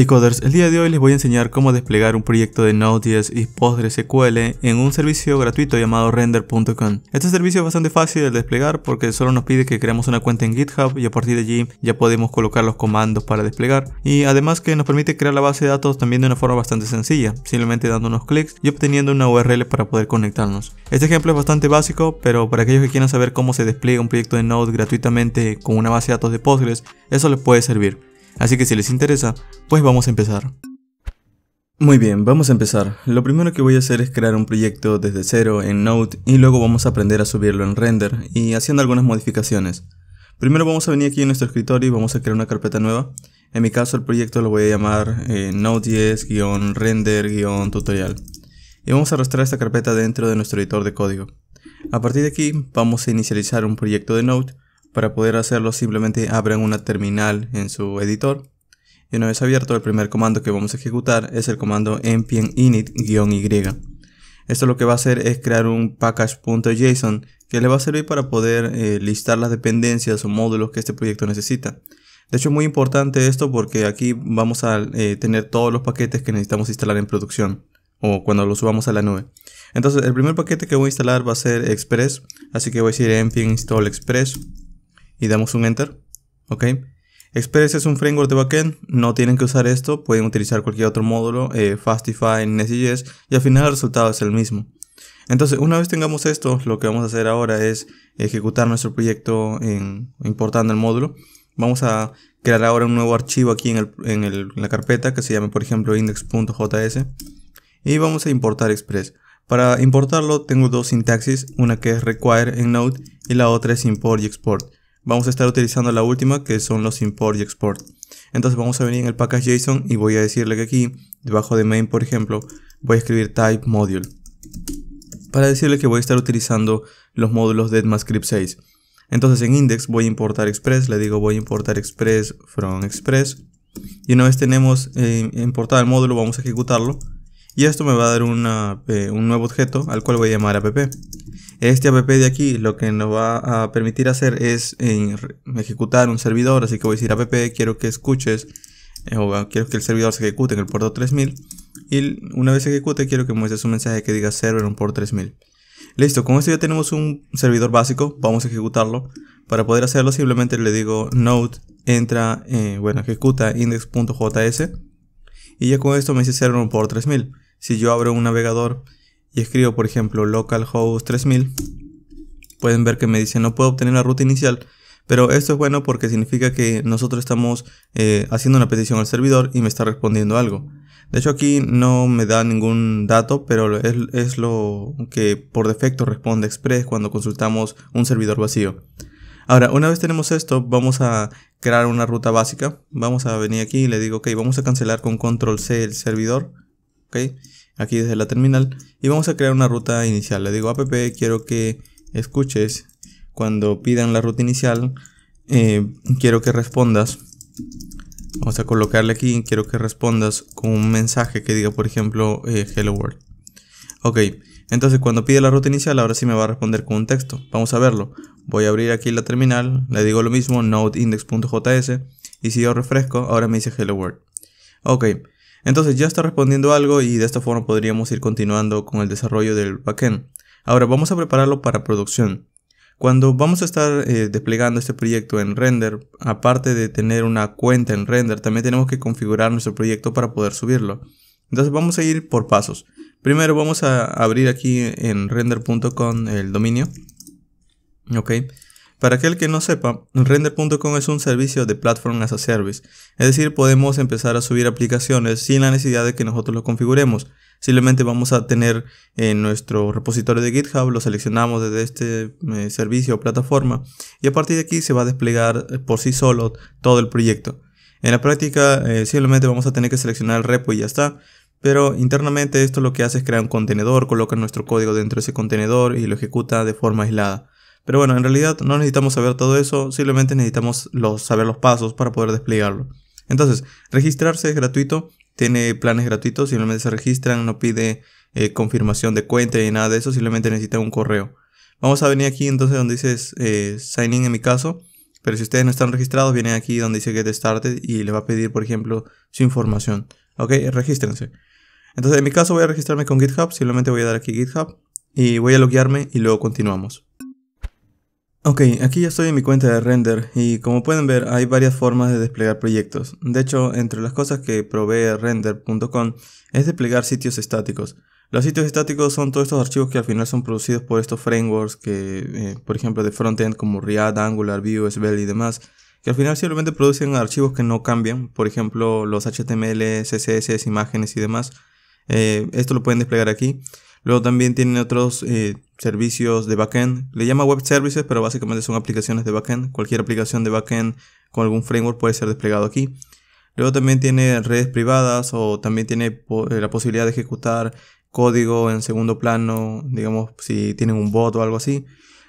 Hey coders, el día de hoy les voy a enseñar cómo desplegar un proyecto de Node.js y PostgreSQL en un servicio gratuito llamado render.com. Este servicio es bastante fácil de desplegar porque solo nos pide que creamos una cuenta en GitHub y a partir de allí ya podemos colocar los comandos para desplegar y además que nos permite crear la base de datos también de una forma bastante sencilla, simplemente dando unos clics y obteniendo una URL para poder conectarnos. Este ejemplo es bastante básico, pero para aquellos que quieran saber cómo se despliega un proyecto de Node gratuitamente con una base de datos de Postgres, eso les puede servir. Así que si les interesa, pues vamos a empezar. Muy bien, vamos a empezar. Lo primero que voy a hacer es crear un proyecto desde cero en Node y luego vamos a aprender a subirlo en Render y haciendo algunas modificaciones. Primero vamos a venir aquí en nuestro escritorio y vamos a crear una carpeta nueva. En mi caso el proyecto lo voy a llamar eh, Node.js-render-tutorial. Y vamos a arrastrar esta carpeta dentro de nuestro editor de código. A partir de aquí vamos a inicializar un proyecto de Node para poder hacerlo simplemente abran una terminal en su editor. Y una vez abierto el primer comando que vamos a ejecutar es el comando npm init-y. Esto lo que va a hacer es crear un package.json que le va a servir para poder eh, listar las dependencias o módulos que este proyecto necesita. De hecho es muy importante esto porque aquí vamos a eh, tener todos los paquetes que necesitamos instalar en producción o cuando lo subamos a la nube. Entonces el primer paquete que voy a instalar va a ser Express, así que voy a decir npm install express y damos un enter. ¿Ok? Express es un framework de backend, no tienen que usar esto, pueden utilizar cualquier otro módulo, eh, Fastify, Nest.js y al final el resultado es el mismo. Entonces, una vez tengamos esto, lo que vamos a hacer ahora es ejecutar nuestro proyecto importando el módulo. Vamos a crear ahora un nuevo archivo aquí en, en la carpeta que se llame, por ejemplo, index.js y vamos a importar Express. Para importarlo tengo dos sintaxis, una que es require en Node y la otra es import y export vamos a estar utilizando la última que son los import y export. Entonces vamos a venir en el package JSON y voy a decirle que aquí, debajo de main por ejemplo, voy a escribir type module. Para decirle que voy a estar utilizando los módulos de Edmascript 6. Entonces en index voy a importar express, le digo voy a importar express from express. Y una vez tenemos eh, importado el módulo vamos a ejecutarlo. Y esto me va a dar eh, un nuevo objeto al cual voy a llamar app. Este app de aquí lo que nos va a permitir hacer es ejecutar un servidor, así que voy a decir app, quiero que escuches, eh, o ah, quiero que el servidor se ejecute en el puerto 3000, y una vez se ejecute quiero que muestres un mensaje que diga server en puerto 3000. Listo, con esto ya tenemos un servidor básico, vamos a ejecutarlo. Para poder hacerlo simplemente le digo node, entra, eh, bueno, ejecuta index.js y ya con esto me dice server un port 3000. Si yo abro un navegador y escribo por ejemplo localhost 3000, pueden ver que me dice no puedo obtener la ruta inicial, pero esto es bueno porque significa que nosotros estamos eh, haciendo una petición al servidor y me está respondiendo algo. De hecho aquí no me da ningún dato, pero es, lo que por defecto responde Express cuando consultamos un servidor vacío. Ahora, una vez tenemos esto, vamos a crear una ruta básica. Vamos a venir aquí y le digo, ok, vamos a cancelar con control C el servidor. Ok, aquí desde la terminal y vamos a crear una ruta inicial. Le digo app, quiero que escuches cuando pidan la ruta inicial, eh, quiero que respondas. Vamos a colocarle aquí, quiero que respondas con un mensaje que diga, por ejemplo, eh, hello world. Ok, entonces cuando pide la ruta inicial, ahora sí me va a responder con un texto. Vamos a verlo. Voy a abrir aquí la terminal, le digo lo mismo, index.js y si yo refresco, ahora me dice hello world. Ok, entonces ya está respondiendo algo y de esta forma podríamos ir continuando con el desarrollo del backend. Ahora vamos a prepararlo para producción. Cuando vamos a estar eh, desplegando este proyecto en render, aparte de tener una cuenta en render, también tenemos que configurar nuestro proyecto para poder subirlo. Entonces vamos a ir por pasos. Primero vamos a abrir aquí en render.com el dominio. Ok. Para aquel que no sepa, render.com es un servicio de Platform as a Service, es decir, podemos empezar a subir aplicaciones sin la necesidad de que nosotros lo configuremos. Simplemente vamos a tener en nuestro repositorio de GitHub, lo seleccionamos desde este eh, servicio o plataforma y a partir de aquí se va a desplegar eh, por sí solo todo el proyecto. En la práctica eh, simplemente vamos a tener que seleccionar el repo y ya está. Pero internamente esto lo que hace es crear un contenedor, coloca nuestro código dentro de ese contenedor y lo ejecuta de forma aislada. Pero bueno, en realidad no necesitamos saber todo eso, simplemente necesitamos saber los pasos para poder desplegarlo. Entonces, registrarse es gratuito, tiene planes gratuitos, simplemente se registran, no pide eh, confirmación de cuenta ni nada de eso, simplemente necesita un correo. Vamos a venir aquí entonces donde dice eh, sign in en mi caso, pero si ustedes no están registrados, vienen aquí donde dice get started y le va a pedir, por ejemplo, su información. Ok, regístrense. Entonces, en mi caso voy a registrarme con GitHub, simplemente voy a dar aquí GitHub y voy a loguearme y luego continuamos. Ok, aquí ya estoy en mi cuenta de render y como pueden ver hay varias formas de desplegar proyectos. De hecho, entre las cosas que provee render.com es desplegar sitios estáticos. Los sitios estáticos son todos estos archivos que al final son producidos por estos frameworks que, eh, por ejemplo, de frontend como React, Angular, Vue, Svelte y demás, que al final simplemente producen archivos que no cambian, por ejemplo, los HTML, CSS, imágenes y demás. Eh, esto lo pueden desplegar aquí. Luego también tienen otros eh, servicios de backend. Le llama web services, pero básicamente son aplicaciones de backend. Cualquier aplicación de backend con algún framework puede ser desplegado aquí. Luego también tiene redes privadas o también tiene eh, la posibilidad de ejecutar código en segundo plano, digamos si tienen un bot o algo así.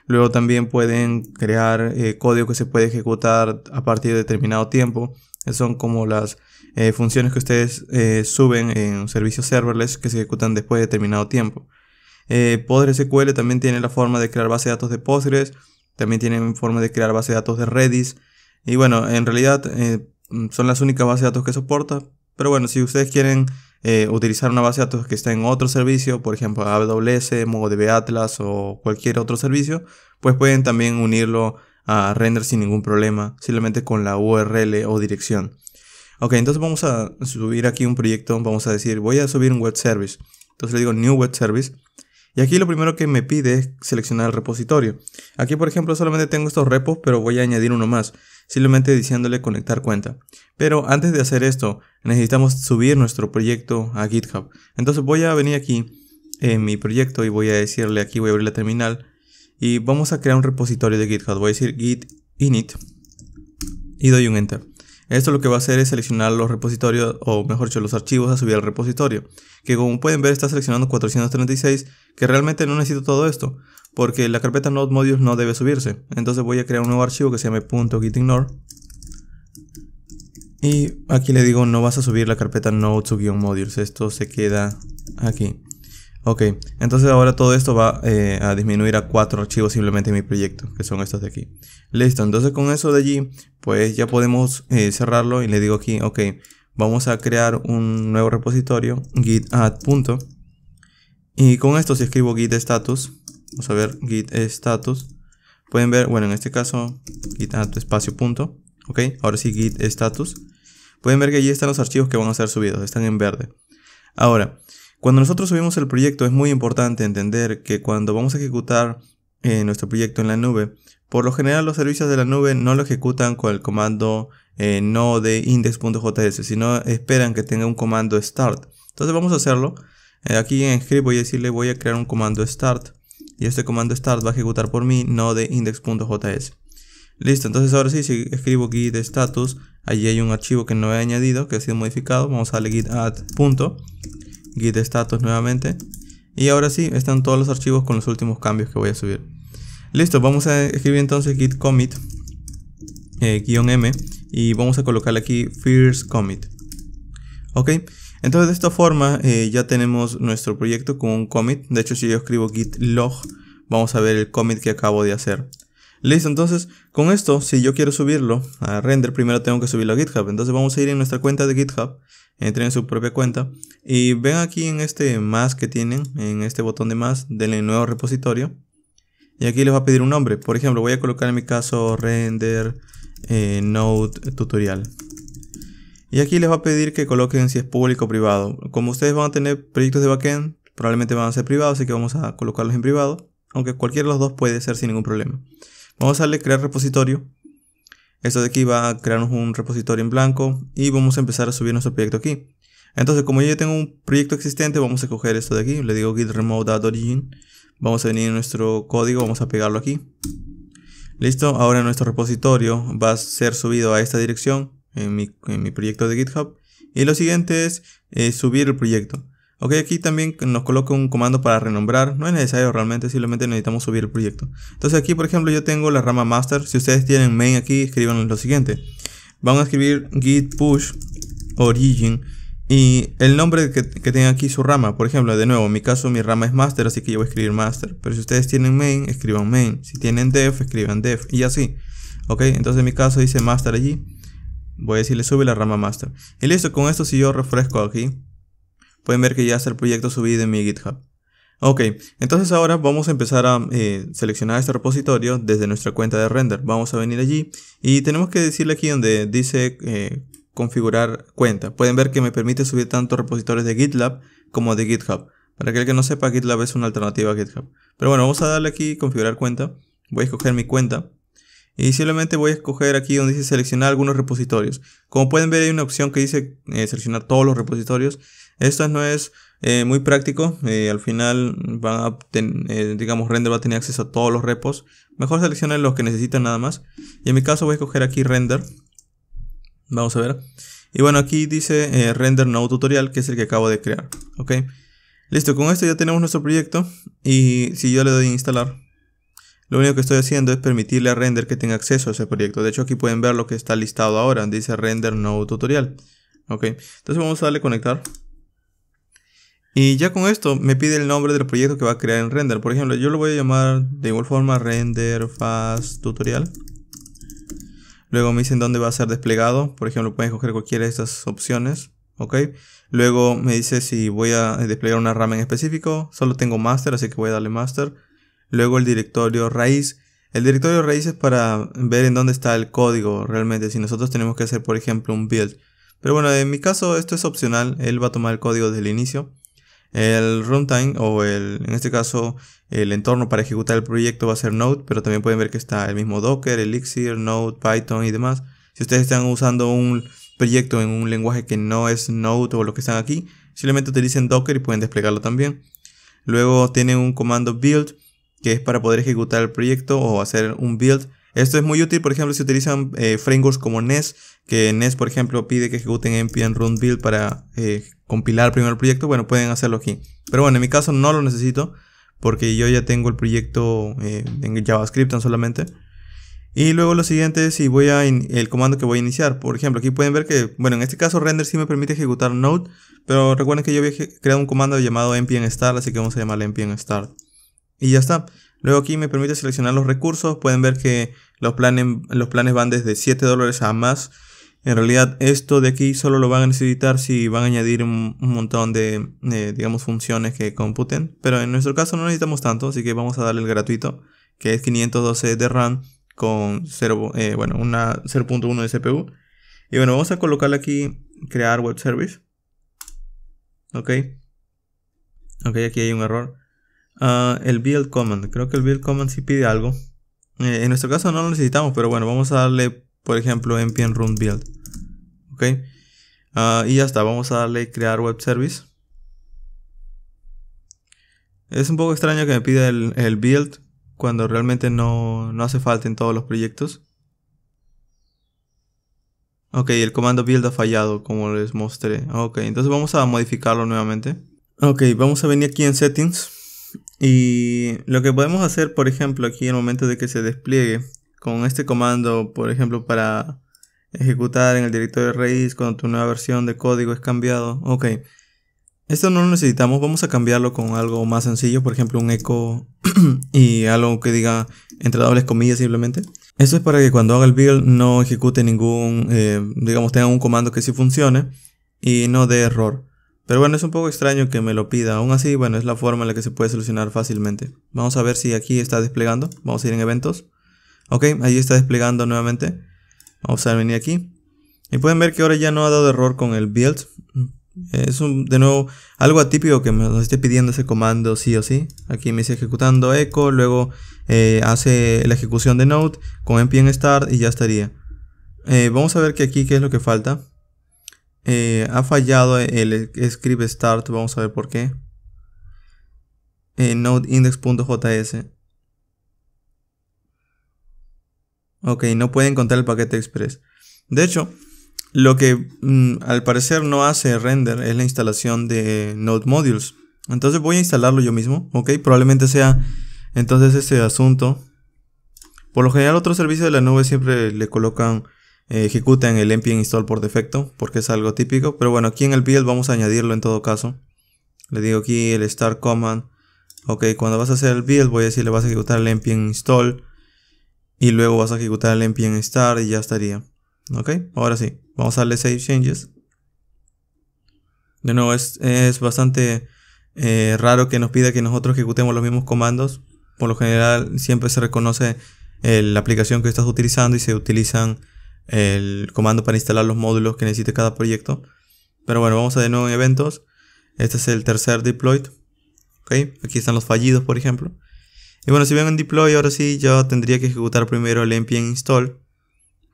Luego también pueden crear eh, código que se puede ejecutar a partir de determinado tiempo. Son como las eh, funciones que ustedes eh, suben en servicios serverless que se ejecutan después de determinado tiempo. Eh, PostgreSQL también tiene la forma de crear base de datos de Postgres, también tiene forma de crear base de datos de Redis. Y bueno, en realidad eh, son las únicas bases de datos que soporta. Pero bueno, si ustedes quieren utilizar una base de datos que está en otro servicio, por ejemplo AWS, MongoDB Atlas o cualquier otro servicio, pues pueden también unirlo a render sin ningún problema, simplemente con la URL o dirección. Ok, entonces vamos a subir aquí un proyecto, vamos a decir, voy a subir un web service. Entonces le digo New Web Service. Y aquí lo primero que me pide es seleccionar el repositorio. Aquí por ejemplo solamente tengo estos repos, pero voy a añadir uno más, simplemente diciéndole conectar cuenta. Pero antes de hacer esto, necesitamos subir nuestro proyecto a GitHub. Entonces voy a venir aquí en mi proyecto y voy a decirle aquí, voy a abrir la terminal, y vamos a crear un repositorio de GitHub. Voy a decir git init y doy un enter. Esto lo que va a hacer es seleccionar los repositorios, o mejor dicho, los archivos a subir al repositorio. Que como pueden ver está seleccionando 436, que realmente no necesito todo esto, porque la carpeta node modules no debe subirse. Entonces voy a crear un nuevo archivo que se llame .gitignore. Y aquí le digo no vas a subir la carpeta node modules, esto se queda aquí. Ok, entonces ahora todo esto va eh, a disminuir a cuatro archivos simplemente en mi proyecto, que son estos de aquí. Listo, entonces con eso de allí, pues ya podemos eh, cerrarlo y le digo aquí, ok, vamos a crear un nuevo repositorio, git add. Punto, y con esto si escribo git status, vamos a ver git status, pueden ver, bueno en este caso git add espacio punto, ok, ahora sí git status, pueden ver que allí están los archivos que van a ser subidos, están en verde. Ahora, cuando nosotros subimos el proyecto es muy importante entender que cuando vamos a ejecutar eh, nuestro proyecto en la nube, por lo general los servicios de la nube no lo ejecutan con el comando eh, no index.js, sino esperan que tenga un comando start. Entonces vamos a hacerlo. Eh, aquí en script voy a decirle voy a crear un comando start y este comando start va a ejecutar por mí no index.js. Listo, entonces ahora sí, si escribo git status, allí hay un archivo que no he añadido, que ha sido modificado, vamos a darle git add punto git status nuevamente y ahora sí están todos los archivos con los últimos cambios que voy a subir listo vamos a escribir entonces git commit eh, guión m y vamos a colocarle aquí first commit ok entonces de esta forma eh, ya tenemos nuestro proyecto con un commit de hecho si yo escribo git log vamos a ver el commit que acabo de hacer Listo, entonces con esto, si yo quiero subirlo a render, primero tengo que subirlo a GitHub. Entonces vamos a ir en nuestra cuenta de GitHub, entren en su propia cuenta y ven aquí en este más que tienen, en este botón de más, del nuevo repositorio. Y aquí les va a pedir un nombre. Por ejemplo, voy a colocar en mi caso render eh, node tutorial. Y aquí les va a pedir que coloquen si es público o privado. Como ustedes van a tener proyectos de backend, probablemente van a ser privados, así que vamos a colocarlos en privado. Aunque cualquiera de los dos puede ser sin ningún problema. Vamos a darle crear repositorio. Esto de aquí va a crearnos un repositorio en blanco y vamos a empezar a subir nuestro proyecto aquí. Entonces, como yo ya tengo un proyecto existente, vamos a coger esto de aquí. Le digo git remote.origin. Vamos a venir a nuestro código, vamos a pegarlo aquí. Listo, ahora nuestro repositorio va a ser subido a esta dirección en mi, proyecto de GitHub. Y lo siguiente es eh, subir el proyecto. Ok, aquí también nos coloca un comando para renombrar. No es necesario realmente, simplemente necesitamos subir el proyecto. Entonces aquí, por ejemplo, yo tengo la rama master. Si ustedes tienen main aquí, escriban lo siguiente. Van a escribir git push origin y el nombre que, que tenga aquí su rama. Por ejemplo, de nuevo, en mi caso mi rama es master, así que yo voy a escribir master. Pero si ustedes tienen main, escriban main. Si tienen dev, escriban dev y así. Ok, entonces en mi caso dice master allí. Voy a decirle sube la rama master. Y listo, con esto si yo refresco aquí, Pueden ver que ya está el proyecto subido en mi GitHub. Ok, entonces ahora vamos a empezar a eh, seleccionar este repositorio desde nuestra cuenta de render. Vamos a venir allí y tenemos que decirle aquí donde dice eh, configurar cuenta. Pueden ver que me permite subir tanto repositorios de GitLab como de GitHub. Para aquel que no sepa, GitLab es una alternativa a GitHub. Pero bueno, vamos a darle aquí configurar cuenta. Voy a escoger mi cuenta. Y simplemente voy a escoger aquí donde dice seleccionar algunos repositorios. Como pueden ver hay una opción que dice eh, seleccionar todos los repositorios. Esto no es eh, muy práctico. Eh, al final eh, digamos, render va a tener acceso a todos los repos. Mejor seleccionen los que necesitan nada más. Y en mi caso voy a escoger aquí render. Vamos a ver. Y bueno, aquí dice render no tutorial, que es el que acabo de crear. Ok. Listo, con esto ya tenemos nuestro proyecto. Y si yo le doy instalar, lo único que estoy haciendo es permitirle a render que tenga acceso a ese proyecto. De hecho, aquí pueden ver lo que está listado ahora. Dice render no tutorial. Ok. Entonces vamos a darle conectar. Y ya con esto me pide el nombre del proyecto que va a crear en render. Por ejemplo, yo lo voy a llamar de igual forma render fast tutorial. Luego me dicen dónde va a ser desplegado. Por ejemplo, pueden coger cualquiera de estas opciones. ¿Ok? Luego me dice si voy a desplegar una rama en específico. Solo tengo master, así que voy a darle master. Luego el directorio raíz. El directorio raíz es para ver en dónde está el código realmente. Si nosotros tenemos que hacer, por ejemplo, un build. Pero bueno, en mi caso esto es opcional. Él va a tomar el código desde el inicio. El runtime o el, en este caso el entorno para ejecutar el proyecto va a ser Node, pero también pueden ver que está el mismo Docker, Elixir, Node, Python y demás. Si ustedes están usando un proyecto en un lenguaje que no es Node o lo que están aquí, simplemente utilicen Docker y pueden desplegarlo también. Luego tienen un comando build que es para poder ejecutar el proyecto o hacer un build esto es muy útil, por ejemplo, si utilizan eh, frameworks como NES, que NES, por ejemplo, pide que ejecuten npm run build para eh, compilar primero el proyecto, bueno, pueden hacerlo aquí. Pero bueno, en mi caso no lo necesito porque yo ya tengo el proyecto eh, en JavaScript solamente. Y luego lo siguiente es si voy a el comando que voy a iniciar. Por ejemplo, aquí pueden ver que, bueno, en este caso render sí me permite ejecutar node, pero recuerden que yo había creado un comando llamado npm start, así que vamos a llamarle npm start. Y ya está. Luego aquí me permite seleccionar los recursos, pueden ver que los planes, los planes van desde 7 dólares a más. En realidad esto de aquí solo lo van a necesitar si van a añadir un, montón de, digamos, funciones que computen. Pero en nuestro caso no necesitamos tanto, así que vamos a darle el gratuito, que es 512 de RAM con 0.1 eh, de CPU. Y bueno, vamos a colocarle aquí crear web service. Ok. Ok, aquí hay un error. Ah, el build command. Creo que el build command sí pide algo. Eh, en nuestro caso no lo necesitamos, pero bueno, vamos a darle por ejemplo npm run build ok ah, y ya está vamos a darle crear web service es un poco extraño que me pida el, build cuando realmente no, no hace falta en todos los proyectos ok el comando build ha fallado como les mostré ok entonces vamos a modificarlo nuevamente ok vamos a venir aquí en settings y lo que podemos hacer por ejemplo aquí en el momento de que se despliegue con este comando, por ejemplo, para ejecutar en el directorio raíz cuando tu nueva versión de código es cambiado. Ok, esto no lo necesitamos, vamos a cambiarlo con algo más sencillo, por ejemplo un echo y algo que diga entre dobles comillas simplemente. Esto es para que cuando haga el build no ejecute ningún, eh, digamos, tenga un comando que sí funcione y no dé error. Pero bueno, es un poco extraño que me lo pida. Aún así, bueno, es la forma en la que se puede solucionar fácilmente. Vamos a ver si aquí está desplegando. Vamos a ir en eventos. Ok, ahí está desplegando nuevamente. Vamos a venir aquí. Y pueden ver que ahora ya no ha dado error con el build. Es un, de nuevo algo atípico que me nos esté pidiendo ese comando sí o sí. Aquí me dice ejecutando echo, luego eh, hace la ejecución de node con npm start y ya estaría. Eh, vamos a ver que aquí qué es lo que falta. Eh, ha fallado el script start, vamos a ver por qué. node index.js Ok, no puede encontrar el paquete express. De hecho, lo que mm, al parecer no hace render es la instalación de Node Modules. Entonces voy a instalarlo yo mismo, ok, probablemente sea entonces ese asunto. Por lo general otros servicios de la nube siempre le colocan, eh, ejecutan el npm install por defecto, porque es algo típico. Pero bueno, aquí en el build vamos a añadirlo en todo caso. Le digo aquí el start command. Ok, cuando vas a hacer el build voy a decirle vas a ejecutar el npm install y luego vas a ejecutar el npm start y ya estaría. Ok, ahora sí, vamos a darle save changes. De nuevo, es, bastante eh, raro que nos pida que nosotros ejecutemos los mismos comandos. Por lo general, siempre se reconoce eh, la aplicación que estás utilizando y se utilizan el comando para instalar los módulos que necesite cada proyecto. Pero bueno, vamos a de nuevo en eventos. Este es el tercer deploy, Aquí están los fallidos, por ejemplo. Y bueno, si ven en deploy, ahora sí yo tendría que ejecutar primero el npm install.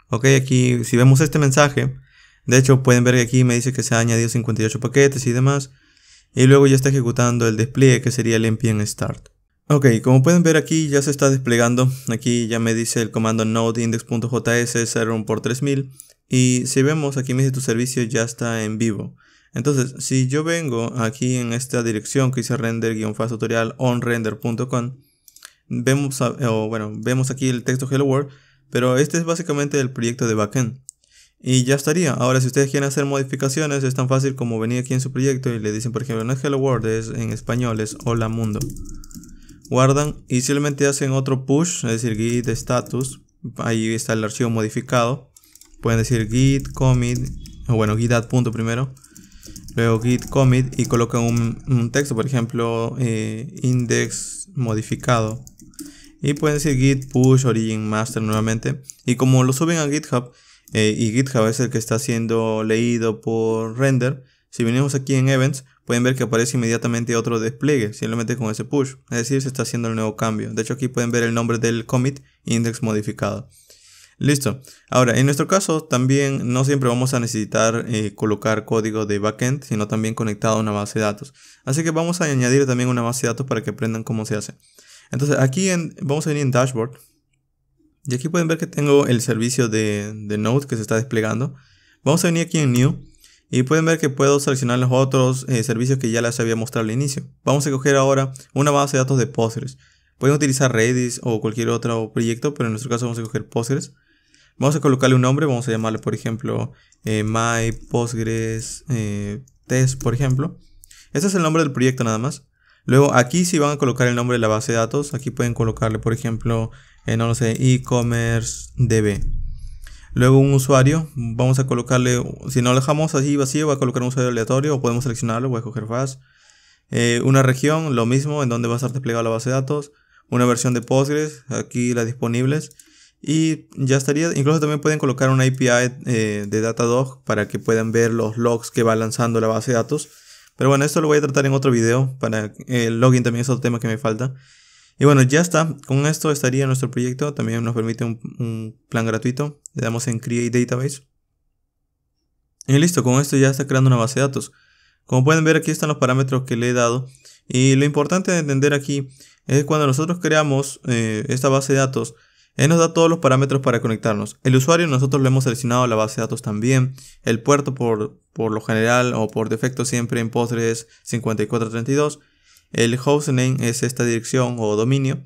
Ok, aquí si vemos este mensaje, de hecho pueden ver que aquí me dice que se ha añadido 58 paquetes y demás. Y luego ya está ejecutando el despliegue que sería el npm start. Ok, como pueden ver aquí ya se está desplegando. Aquí ya me dice el comando node index.js 01 por 3000. Y si vemos aquí me dice tu servicio ya está en vivo. Entonces, si yo vengo aquí en esta dirección que dice render-fast tutorial on Vemos, bueno, vemos aquí el texto Hello World, pero este es básicamente el proyecto de backend. Y ya estaría. Ahora, si ustedes quieren hacer modificaciones, es tan fácil como venir aquí en su proyecto y le dicen, por ejemplo, no es Hello World, es en español, es Hola Mundo. Guardan y simplemente hacen otro push, es decir, git status. Ahí está el archivo modificado. Pueden decir git commit, o bueno, git add punto primero. Luego git commit y colocan un, texto, por ejemplo, eh, index modificado y pueden decir git push origin master nuevamente y como lo suben a github eh, y github es el que está siendo leído por render si venimos aquí en events pueden ver que aparece inmediatamente otro despliegue simplemente con ese push es decir se está haciendo el nuevo cambio de hecho aquí pueden ver el nombre del commit index modificado Listo. Ahora, en nuestro caso también no siempre vamos a necesitar eh, colocar código de backend, sino también conectado a una base de datos. Así que vamos a añadir también una base de datos para que aprendan cómo se hace. Entonces aquí vamos a venir en Dashboard. Y aquí pueden ver que tengo el servicio de, de Node que se está desplegando. Vamos a venir aquí en New. Y pueden ver que puedo seleccionar los otros eh, servicios que ya les había mostrado al inicio. Vamos a coger ahora una base de datos de Postgres. Pueden utilizar Redis o cualquier otro proyecto, pero en nuestro caso vamos a coger Postgres. Vamos a colocarle un nombre, vamos a llamarle por ejemplo MyPostgresTest eh, My Postgres eh, Test, por ejemplo. Este es el nombre del proyecto nada más. Luego aquí si van a colocar el nombre de la base de datos, aquí pueden colocarle por ejemplo, eh, no lo sé, e-commerce DB. Luego un usuario, vamos a colocarle, si no lo dejamos así vacío, va a colocar un usuario aleatorio o podemos seleccionarlo, voy a escoger fast. Eh, una región, lo mismo, en donde va a estar desplegada la base de datos. Una versión de Postgres, aquí las disponibles. Y ya estaría, incluso también pueden colocar una API eh, de Datadog para que puedan ver los logs que va lanzando la base de datos. Pero bueno, esto lo voy a tratar en otro video. Para el eh, login también es otro tema que me falta. Y bueno, ya está. Con esto estaría nuestro proyecto. También nos permite un, plan gratuito. Le damos en Create Database. Y listo, con esto ya está creando una base de datos. Como pueden ver aquí están los parámetros que le he dado. Y lo importante de entender aquí es cuando nosotros creamos eh, esta base de datos, él nos da todos los parámetros para conectarnos. El usuario nosotros lo hemos seleccionado la base de datos también. El puerto por, por lo general o por defecto siempre en Postgres 5432. El hostname es esta dirección o dominio.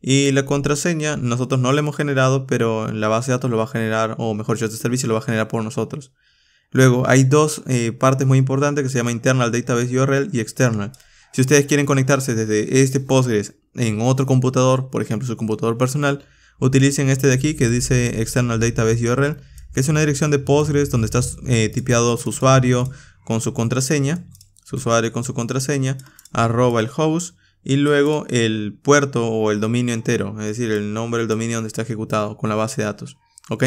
Y la contraseña nosotros no la hemos generado, pero la base de datos lo va a generar, o mejor dicho, este servicio lo va a generar por nosotros. Luego hay dos eh, partes muy importantes que se llama internal database URL y external. Si ustedes quieren conectarse desde este Postgres en otro computador, por ejemplo su computador personal, utilicen este de aquí que dice External Database URL, que es una dirección de Postgres donde está eh, tipeado su usuario con su contraseña, su usuario con su contraseña, arroba el host y luego el puerto o el dominio entero, es decir, el nombre del dominio donde está ejecutado con la base de datos. ¿ok?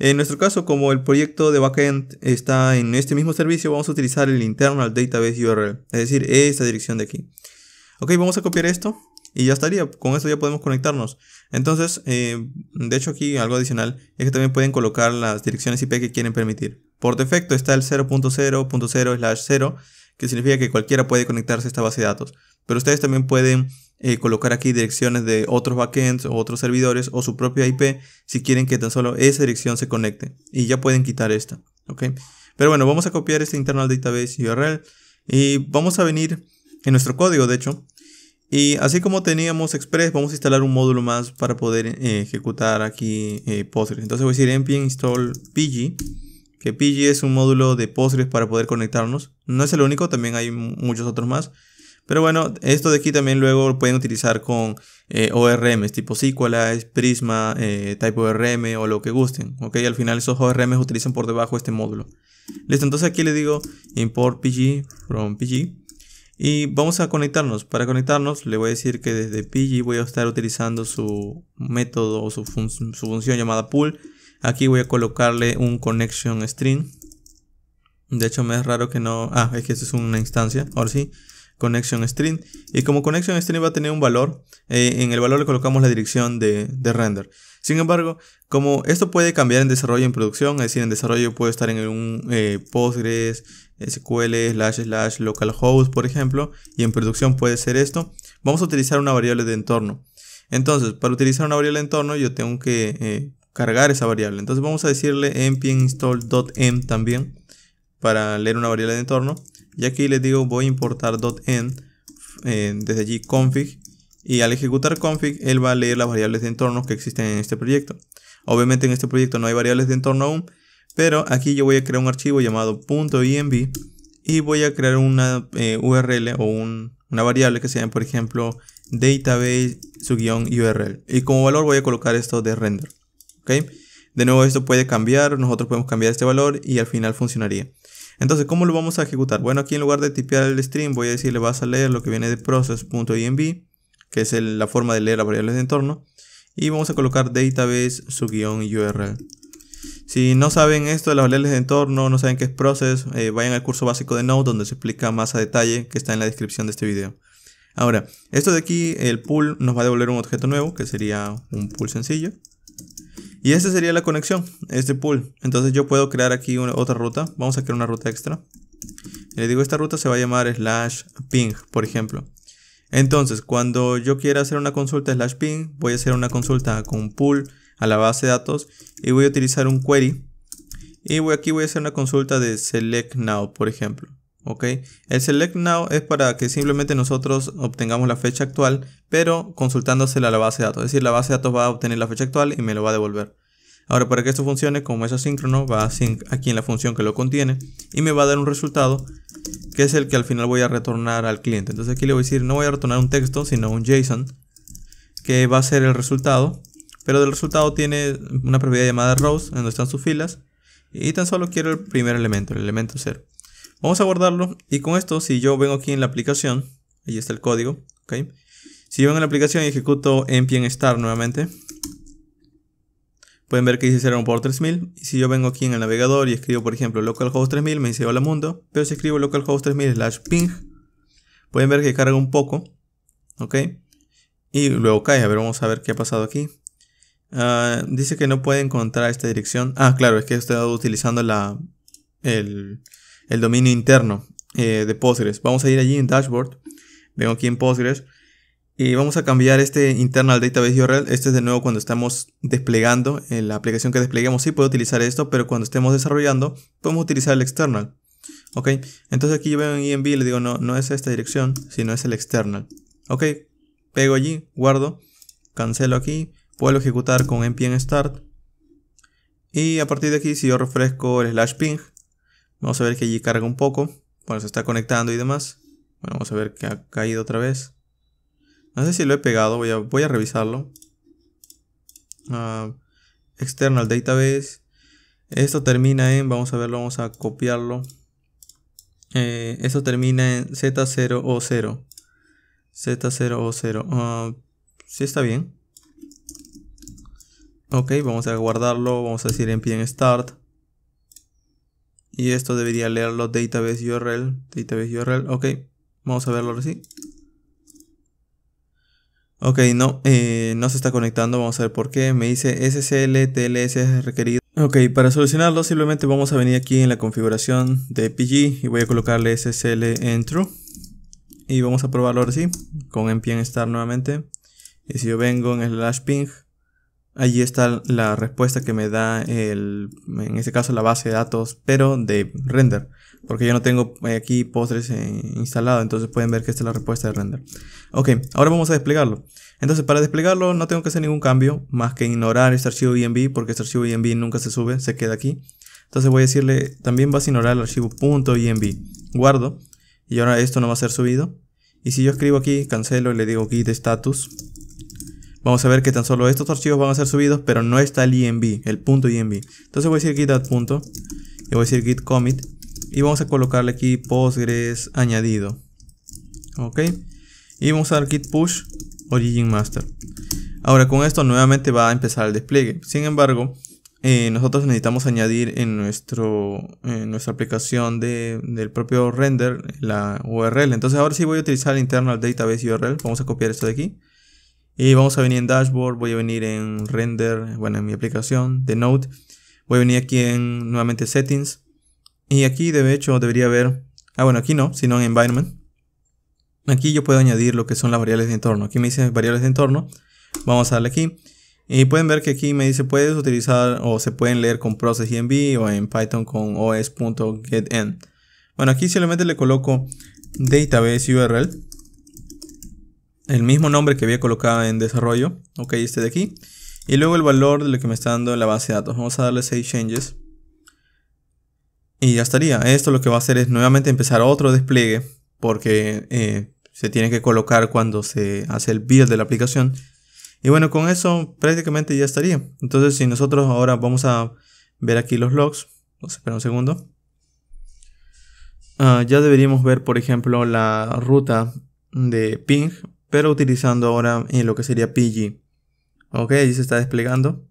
En nuestro caso, como el proyecto de backend está en este mismo servicio, vamos a utilizar el internal database URL, es decir, esta dirección de aquí. Ok, vamos a copiar esto y ya estaría, con eso ya podemos conectarnos. Entonces, eh, de hecho aquí algo adicional es que también pueden colocar las direcciones IP que quieren permitir. Por defecto está el 0.0.0/0, que significa que cualquiera puede conectarse a esta base de datos. Pero ustedes también pueden eh, colocar aquí direcciones de otros backends o otros servidores o su propia IP si quieren que tan solo esa dirección se conecte. Y ya pueden quitar esta. ¿ok? Pero bueno, vamos a copiar este internal database URL y vamos a venir en nuestro código, de hecho, y así como teníamos Express, vamos a instalar un módulo más para poder eh, ejecutar aquí eh, Postgres. Entonces voy a decir npm install pg, que pg es un módulo de Postgres para poder conectarnos. No es el único, también hay muchos otros más. Pero bueno, esto de aquí también luego lo pueden utilizar con eh, ORMs tipo es Prisma, eh, Type ORM o lo que gusten. Ok, al final esos ORMs utilizan por debajo este módulo. Listo, entonces aquí le digo import pg from pg y vamos a conectarnos. Para conectarnos le voy a decir que desde PG voy a estar utilizando su método o su, función llamada pool. Aquí voy a colocarle un connection string. De hecho me es raro que no... Ah, es que esto es una instancia. Ahora sí. Connection string. Y como connection string va a tener un valor, eh, en el valor le colocamos la dirección de, render. Sin embargo, como esto puede cambiar en desarrollo en producción, es decir, en desarrollo puede estar en un eh, Postgres, SQL slash slash localhost, por ejemplo, y en producción puede ser esto, vamos a utilizar una variable de entorno. Entonces, para utilizar una variable de entorno, yo tengo que eh, cargar esa variable. Entonces, vamos a decirle npm install.m también para leer una variable de entorno. Y aquí les digo, voy a importar .n eh, desde allí config. Y al ejecutar config, él va a leer las variables de entorno que existen en este proyecto. Obviamente en este proyecto no hay variables de entorno aún, pero aquí yo voy a crear un archivo llamado .env y voy a crear una eh, URL o una variable que se por ejemplo, database-url. Y como valor voy a colocar esto de render. ¿ok? De nuevo esto puede cambiar, nosotros podemos cambiar este valor y al final funcionaría. Entonces, ¿cómo lo vamos a ejecutar? Bueno, aquí en lugar de tipear el stream, voy a decirle vas a leer lo que viene de process.env, que es la forma de leer las variables de entorno. Y vamos a colocar database-url. Si no saben esto de las variables de entorno, no saben qué es Process, eh, vayan al curso básico de Node donde se explica más a detalle que está en la descripción de este video. Ahora, esto de aquí, el pool nos va a devolver un objeto nuevo, que sería un pool sencillo. Y esta sería la conexión, este pool. Entonces yo puedo crear aquí otra ruta. Vamos a crear una ruta extra. Le digo, esta ruta se va a llamar slash ping, por ejemplo. Entonces, cuando yo quiera hacer una consulta slash ping, voy a hacer una consulta con pool a la base de datos y voy a utilizar un query y voy aquí voy a hacer una consulta de select now por ejemplo ok el select now es para que simplemente nosotros obtengamos la fecha actual pero consultándosela a la base de datos es decir la base de datos va a obtener la fecha actual y me lo va a devolver ahora para que esto funcione como es asíncrono va aquí en la función que lo contiene y me va a dar un resultado que es el que al final voy a retornar al cliente entonces aquí le voy a decir no voy a retornar un texto sino un json que va a ser el resultado pero del resultado tiene una propiedad llamada rows, donde están sus filas. Y tan solo quiero el primer elemento, el elemento 0. Vamos a guardarlo. Y con esto, si yo vengo aquí en la aplicación, ahí está el código, Si yo vengo en la aplicación y ejecuto npm start nuevamente, pueden ver que dice 0 por 3000. Y si yo vengo aquí en el navegador y escribo, por ejemplo, localhost 3000, me dice hola mundo. Pero si escribo localhost 3000 slash ping, pueden ver que carga un poco, ¿ok? Y luego cae. A ver, vamos a ver qué ha pasado aquí. Ah, dice que no puede encontrar esta dirección. Ah, claro, es que estoy utilizando la, el, dominio interno eh, de Postgres. Vamos a ir allí en Dashboard. Vengo aquí en Postgres. Y vamos a cambiar este internal database URL. Este es de nuevo cuando estamos desplegando. En la aplicación que despleguemos sí puede utilizar esto, pero cuando estemos desarrollando podemos utilizar el external. Ok, entonces aquí yo veo en env y le digo no, no es esta dirección, sino es el external. Ok, pego allí, guardo, cancelo aquí, Puedo ejecutar con npm start. Y a partir de aquí, si yo refresco el slash ping, vamos a ver que allí carga un poco. Bueno, se está conectando y demás. vamos a ver que ha caído otra vez. No sé si lo he pegado, voy a, revisarlo. Ah, external database. Esto termina en, vamos a verlo, vamos a copiarlo. Eh, esto termina en Z0O0. Z0O0. Si sí está bien. Ok, vamos a guardarlo, vamos a decir npm start. Y esto debería leerlo database URL, database URL, ok. Vamos a verlo ahora sí. Ok, no, eh, no se está conectando, vamos a ver por qué. Me dice SSL TLS requerido. Ok, para solucionarlo simplemente vamos a venir aquí en la configuración de PG y voy a colocarle SSL en true. Y vamos a probarlo ahora sí, con npm start nuevamente. Y si yo vengo en slash ping, Allí está la respuesta que me da en este caso la base de datos, pero de render, porque yo no tengo eh, aquí postres eh, instalado, entonces pueden ver que esta es la respuesta de render. Ok, ahora vamos a desplegarlo. Entonces para desplegarlo no tengo que hacer ningún cambio, más que ignorar este archivo .env, porque este archivo .env nunca se sube, se queda aquí. Entonces voy a decirle, también vas a ignorar el archivo .env, guardo, y ahora esto no va a ser subido. Y si yo escribo aquí, cancelo y le digo git status, vamos a ver que tan solo estos archivos van a ser subidos, pero no está el env, el punto .env. Entonces voy a decir git add punto, y voy a decir git commit, y vamos a colocarle aquí postgres añadido. Ok, y vamos a dar git push origin master. Ahora con esto nuevamente va a empezar el despliegue. Sin embargo, eh, nosotros necesitamos añadir en, nuestro, nuestra aplicación de, del propio render la URL. Entonces ahora sí voy a utilizar el internal database URL. Vamos a copiar esto de aquí. Y vamos a venir en Dashboard, voy a venir en Render, bueno, en mi aplicación de Node. Voy a venir aquí en nuevamente Settings. Y aquí de hecho debería haber, ah bueno, aquí no, sino en Environment. Aquí yo puedo añadir lo que son las variables de entorno. Aquí me dice variables de entorno. Vamos a darle aquí. Y pueden ver que aquí me dice puedes utilizar o se pueden leer con process env o en Python con os.getEnd. Bueno, aquí simplemente le coloco database URL el mismo nombre que había colocado en desarrollo, ok, este de aquí, y luego el valor de lo que me está dando la base de datos. Vamos a darle 6 changes. Y ya estaría. Esto lo que va a hacer es nuevamente empezar otro despliegue, porque eh, se tiene que colocar cuando se hace el build de la aplicación. Y bueno, con eso prácticamente ya estaría. Entonces, si nosotros ahora vamos a ver aquí los logs, vamos un segundo. Ah, ya deberíamos ver, por ejemplo, la ruta de ping pero utilizando ahora en lo que sería PG. Ok, allí se está desplegando.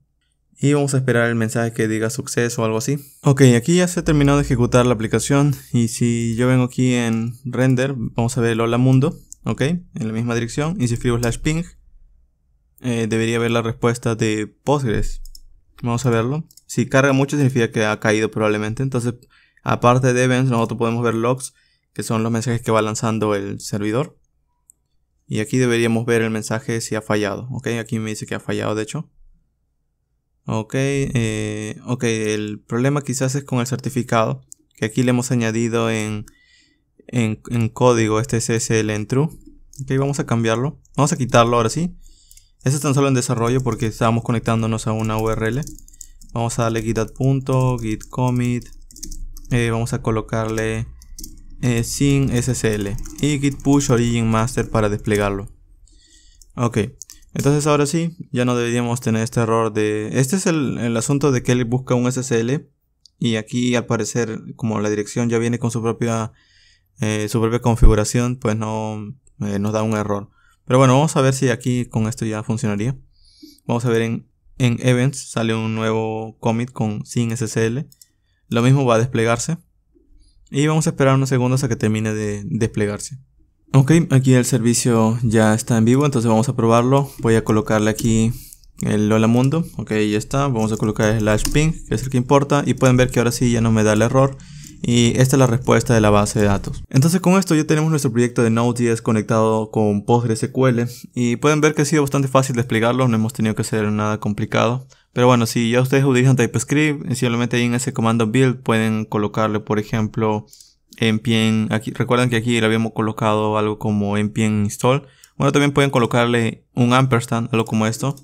Y vamos a esperar el mensaje que diga suceso o algo así. Ok, aquí ya se ha terminado de ejecutar la aplicación. Y si yo vengo aquí en render, vamos a ver el hola mundo. Ok, en la misma dirección. Y si escribo slash ping, eh, debería ver la respuesta de Postgres. Vamos a verlo. Si carga mucho significa que ha caído probablemente. Entonces, aparte de events, nosotros podemos ver logs, que son los mensajes que va lanzando el servidor. Y aquí deberíamos ver el mensaje si ha fallado. Ok, aquí me dice que ha fallado de hecho. Ok, eh, ok, el problema quizás es con el certificado. Que aquí le hemos añadido en, en, código este CSL en true. Ok, vamos a cambiarlo. Vamos a quitarlo ahora sí. Eso es tan solo en desarrollo porque estábamos conectándonos a una URL. Vamos a darle git punto, git commit. Eh, vamos a colocarle eh, sin SSL y git push origin master para desplegarlo. Ok, entonces ahora sí, ya no deberíamos tener este error de... Este es el, asunto de que él busca un SSL y aquí al parecer como la dirección ya viene con su propia, eh, su propia configuración, pues no eh, nos da un error. Pero bueno, vamos a ver si aquí con esto ya funcionaría. Vamos a ver en, en events sale un nuevo commit con sin SSL. Lo mismo va a desplegarse. Y vamos a esperar unos segundos a que termine de desplegarse. Ok, aquí el servicio ya está en vivo, entonces vamos a probarlo. Voy a colocarle aquí el hola mundo. Ok, ya está. Vamos a colocar el slash ping, que es el que importa. Y pueden ver que ahora sí ya no me da el error. Y esta es la respuesta de la base de datos. Entonces con esto ya tenemos nuestro proyecto de Node.js conectado con PostgreSQL. Y pueden ver que ha sido bastante fácil desplegarlo, no hemos tenido que hacer nada complicado. Pero bueno, si ya ustedes utilizan TypeScript, simplemente en ese comando build pueden colocarle, por ejemplo, npm, aquí, recuerden que aquí le habíamos colocado algo como npm install. Bueno, también pueden colocarle un ampersand, algo como esto,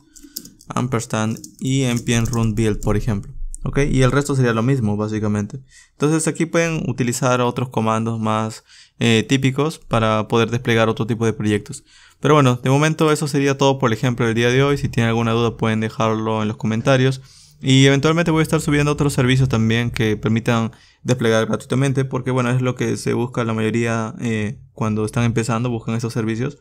ampersand y npm run build, por ejemplo. ¿Ok? Y el resto sería lo mismo, básicamente. Entonces aquí pueden utilizar otros comandos más eh, típicos para poder desplegar otro tipo de proyectos. Pero bueno, de momento eso sería todo por el ejemplo del día de hoy. Si tienen alguna duda pueden dejarlo en los comentarios. Y eventualmente voy a estar subiendo otros servicios también que permitan desplegar gratuitamente. Porque bueno, es lo que se busca la mayoría eh, cuando están empezando, buscan esos servicios.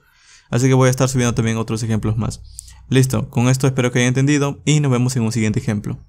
Así que voy a estar subiendo también otros ejemplos más. Listo, con esto espero que hayan entendido y nos vemos en un siguiente ejemplo.